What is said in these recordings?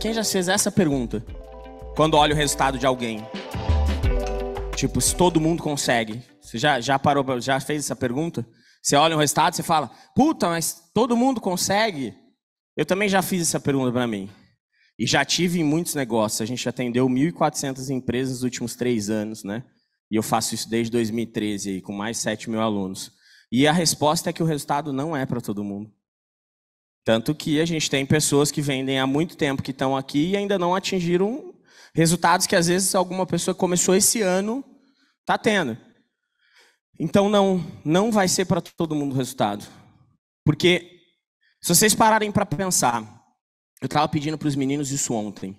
Quem já fez essa pergunta? Quando olha o resultado de alguém. Tipo, se todo mundo consegue. Você já, já parou, já fez essa pergunta? Você olha o resultado, você fala, puta, mas todo mundo consegue? Eu também já fiz essa pergunta para mim. E já tive em muitos negócios. A gente atendeu 1.400 empresas nos últimos três anos, né? E eu faço isso desde 2013, aí, com mais 7 mil alunos. E a resposta é que o resultado não é para todo mundo. Tanto que a gente tem pessoas que vendem há muito tempo que estão aqui e ainda não atingiram resultados que às vezes alguma pessoa começou esse ano está tendo. Então não, não vai ser para todo mundo o resultado. Porque se vocês pararem para pensar, eu estava pedindo para os meninos isso ontem.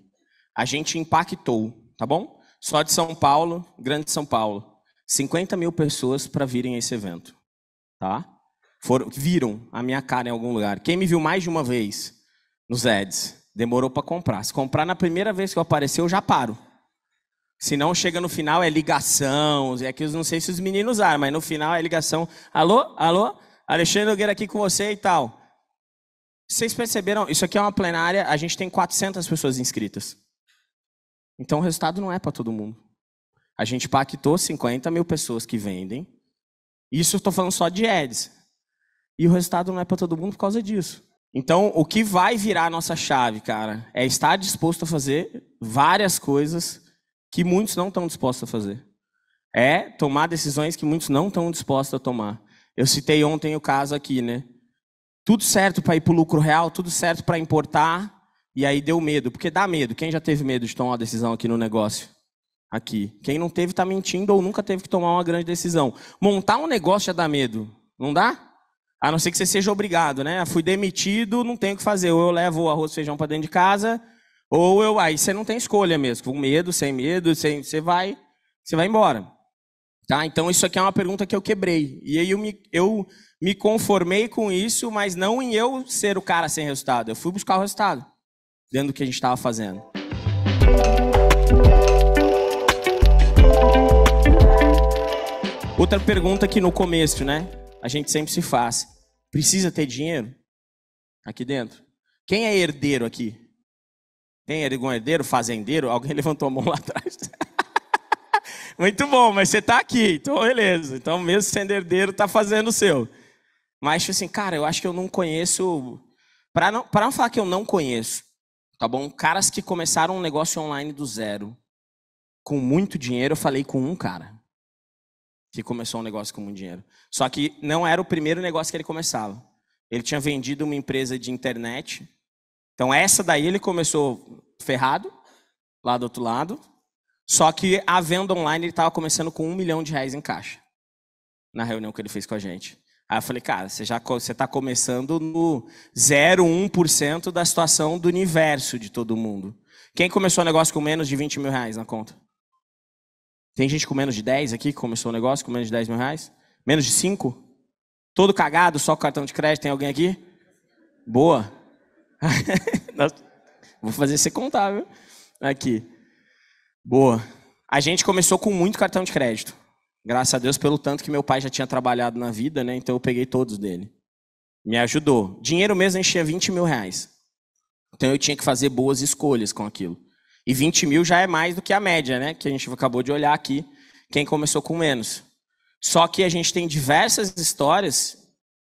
A gente impactou, tá bom? Só de São Paulo, Grande São Paulo, 50 mil pessoas para virem a esse evento, tá? Foram, viram a minha cara em algum lugar. Quem me viu mais de uma vez nos ads, demorou para comprar. Se comprar na primeira vez que eu aparecer, eu já paro. Se não, chega no final, é ligação. É que eu não sei se os meninos usaram, mas no final é ligação. Alô? Alô? Alexandre Nogueira aqui com você e tal. Vocês perceberam? Isso aqui é uma plenária, a gente tem 400 pessoas inscritas. Então o resultado não é para todo mundo. A gente pactou 50 mil pessoas que vendem. Isso eu estou falando só de ads. E o resultado não é para todo mundo por causa disso. Então, o que vai virar a nossa chave, cara, é estar disposto a fazer várias coisas que muitos não estão dispostos a fazer. É tomar decisões que muitos não estão dispostos a tomar. Eu citei ontem o caso aqui, né? Tudo certo para ir para o lucro real, tudo certo para importar, e aí deu medo, porque dá medo. Quem já teve medo de tomar uma decisão aqui no negócio? Aqui. Quem não teve está mentindo ou nunca teve que tomar uma grande decisão. Montar um negócio já dá medo, não dá? A não ser que você seja obrigado, né? Fui demitido, não tenho o que fazer. Ou eu levo o arroz e feijão para dentro de casa, ou eu. Aí você não tem escolha mesmo. Com medo, sem medo, sem, você vai você vai embora. Tá? Então isso aqui é uma pergunta que eu quebrei. E aí eu me, eu me conformei com isso, mas não em eu ser o cara sem resultado. Eu fui buscar o resultado dentro do que a gente estava fazendo. Outra pergunta aqui no começo, né? a gente sempre se faz. Precisa ter dinheiro aqui dentro? Quem é herdeiro aqui? Tem é algum herdeiro, fazendeiro? Alguém levantou a mão lá atrás. Muito bom, mas você está aqui, então beleza. Então, mesmo sendo herdeiro, está fazendo o seu. Mas, tipo assim, cara, eu acho que eu não conheço. Para não, não falar que eu não conheço, tá bom? Caras que começaram um negócio online do zero, com muito dinheiro, eu falei com um cara que começou um negócio com muito dinheiro. Só que não era o primeiro negócio que ele começava. Ele tinha vendido uma empresa de internet. Então essa daí ele começou ferrado, lá do outro lado. Só que a venda online ele estava começando com um milhão de reais em caixa. Na reunião que ele fez com a gente. Aí eu falei, cara, você já você está começando no 0,1% da situação do universo de todo mundo. Quem começou o negócio com menos de 20 mil reais na conta? Tem gente com menos de 10 aqui que começou o negócio com menos de 10 mil reais? Menos de 5? Todo cagado, só com cartão de crédito, tem alguém aqui? Boa. Vou fazer você contar, viu? Aqui. Boa. A gente começou com muito cartão de crédito. Graças a Deus pelo tanto que meu pai já tinha trabalhado na vida, né? Então eu peguei todos dele. Me ajudou. Dinheiro mesmo enchia 20 mil reais. Então eu tinha que fazer boas escolhas com aquilo. E 20 mil já é mais do que a média, né? Que a gente acabou de olhar aqui, quem começou com menos. Só que a gente tem diversas histórias,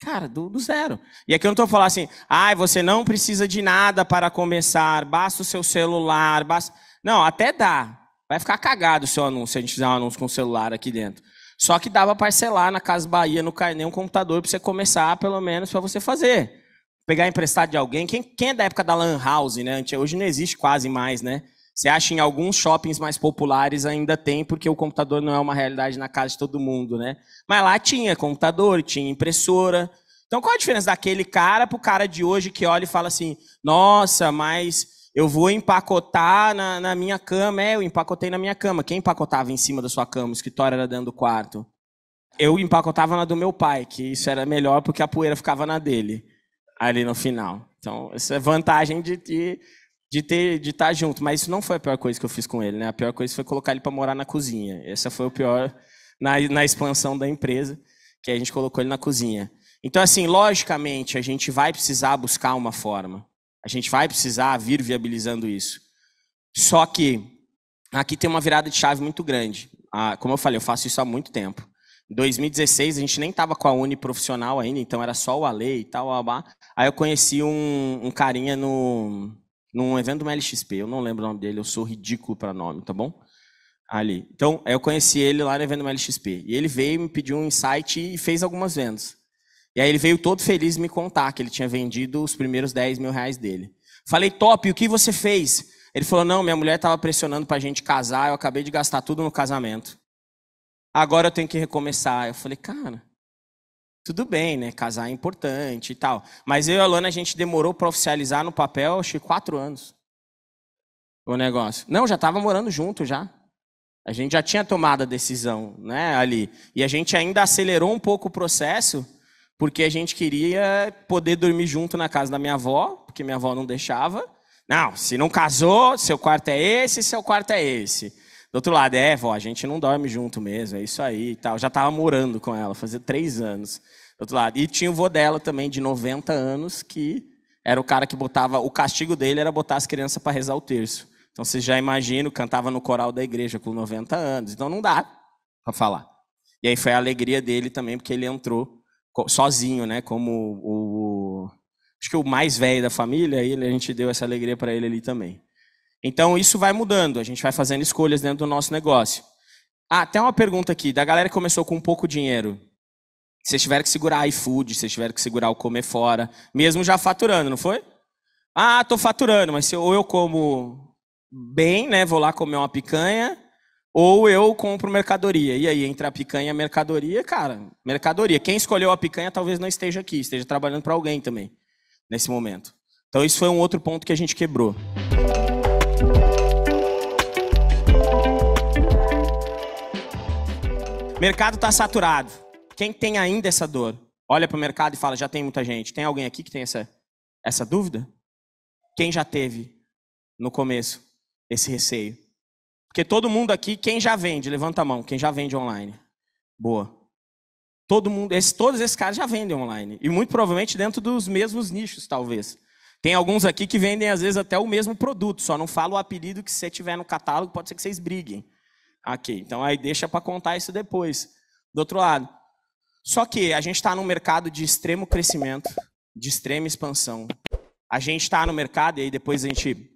cara, do, do zero. E aqui eu não estou falando assim, ai, ah, você não precisa de nada para começar, basta o seu celular, basta. Não, até dá. Vai ficar cagado o seu anúncio se a gente fizer um anúncio com o celular aqui dentro. Só que dava parcelar na Casa Bahia, no carnê, um computador para você começar, pelo menos, para você fazer. Pegar emprestado de alguém. Quem, quem é da época da Lan House, né? Hoje não existe quase mais, né? Você acha em alguns shoppings mais populares ainda tem, porque o computador não é uma realidade na casa de todo mundo, né? Mas lá tinha computador, tinha impressora. Então qual a diferença daquele cara pro cara de hoje que olha e fala assim: nossa, mas eu vou empacotar na, na minha cama. É, eu empacotei na minha cama. Quem empacotava em cima da sua cama? O escritório era dentro do quarto. Eu empacotava na do meu pai, que isso era melhor porque a poeira ficava na dele, ali no final. Então, essa é vantagem de, de de ter de estar tá junto, mas isso não foi a pior coisa que eu fiz com ele, né? A pior coisa foi colocar ele para morar na cozinha. Essa foi o pior na, na expansão da empresa, que a gente colocou ele na cozinha. Então assim, logicamente, a gente vai precisar buscar uma forma. A gente vai precisar vir viabilizando isso. Só que aqui tem uma virada de chave muito grande. Ah, como eu falei, eu faço isso há muito tempo. Em 2016, a gente nem estava com a Uni profissional ainda, então era só o Ale e tal. Blá, blá. Aí eu conheci um, um carinha no, num evento do LXP, eu não lembro o nome dele, eu sou ridículo para nome, tá bom? Ali. Então, eu conheci ele lá no evento do LXP. E ele veio, me pediu um insight e fez algumas vendas. E aí ele veio todo feliz me contar que ele tinha vendido os primeiros 10 mil reais dele. Falei, top, o que você fez? Ele falou, não, minha mulher estava pressionando para a gente casar, eu acabei de gastar tudo no casamento. Agora eu tenho que recomeçar. Eu falei, cara, tudo bem, né? Casar é importante e tal. Mas eu e a Lana, a gente demorou para oficializar no papel, acho que quatro anos. O negócio. Não, já estava morando junto já. A gente já tinha tomado a decisão, né, ali. E a gente ainda acelerou um pouco o processo, porque a gente queria poder dormir junto na casa da minha avó, porque minha avó não deixava. Não, se não casou, seu quarto é esse, seu quarto é esse. Do outro lado, é, vó, a gente não dorme junto mesmo, é isso aí e tal. Eu já estava morando com ela, fazia três anos. Do outro lado. E tinha o vô dela também, de 90 anos, que era o cara que botava. O castigo dele era botar as crianças para rezar o terço. Então você já imagina cantava no coral da igreja com 90 anos. Então não dá para falar. E aí foi a alegria dele também, porque ele entrou sozinho, né? Como o. Acho que o mais velho da família, e a gente deu essa alegria para ele ali também. Então isso vai mudando, a gente vai fazendo escolhas dentro do nosso negócio. Ah, até uma pergunta aqui, da galera que começou com pouco dinheiro. Vocês tiveram que segurar iFood, vocês tiveram que segurar o comer fora, mesmo já faturando, não foi? Ah, estou faturando, mas se, ou eu como bem, né, vou lá comer uma picanha, ou eu compro mercadoria. E aí, entre a picanha e a mercadoria, cara, mercadoria. Quem escolheu a picanha talvez não esteja aqui, esteja trabalhando para alguém também, nesse momento. Então, isso foi um outro ponto que a gente quebrou. Mercado está saturado. Quem tem ainda essa dor, olha para o mercado e fala: já tem muita gente. Tem alguém aqui que tem essa, essa dúvida? Quem já teve no começo esse receio? Porque todo mundo aqui, quem já vende, levanta a mão, quem já vende online. Boa. Todo mundo, esse, todos esses caras já vendem online. E muito provavelmente dentro dos mesmos nichos, talvez. Tem alguns aqui que vendem, às vezes, até o mesmo produto, só não fala o apelido que você tiver no catálogo, pode ser que vocês briguem. Ok, Então aí deixa para contar isso depois. Do outro lado. Só que a gente está num mercado de extremo crescimento, de extrema expansão. A gente está no mercado, e aí depois a gente.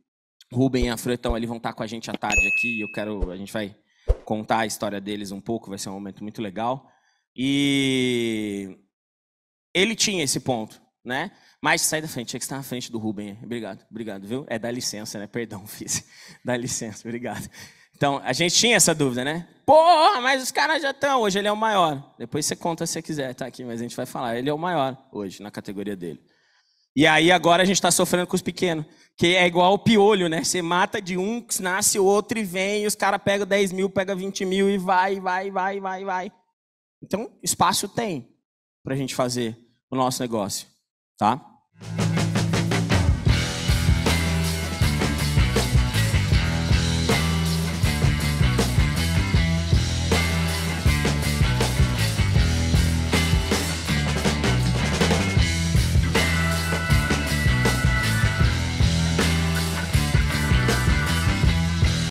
Rubem e a Fretão ali vão estar tá com a gente à tarde aqui. Eu quero. A gente vai contar a história deles um pouco, vai ser um momento muito legal. E ele tinha esse ponto, né? Mas sai da frente, tinha que estar na frente do Rubem. Obrigado, obrigado, viu? É, dá licença, né? Perdão, fiz. Dá licença, obrigado. Então, a gente tinha essa dúvida, né? Porra, mas os caras já estão. Hoje ele é o maior. Depois você conta se você quiser, tá aqui, mas a gente vai falar. Ele é o maior hoje, na categoria dele. E aí agora a gente está sofrendo com os pequenos, que é igual o piolho, né? Você mata de um, nasce o outro e vem, e os caras pegam 10 mil, pegam 20 mil e vai, vai, vai, vai, vai. Então, espaço tem para a gente fazer o nosso negócio, tá?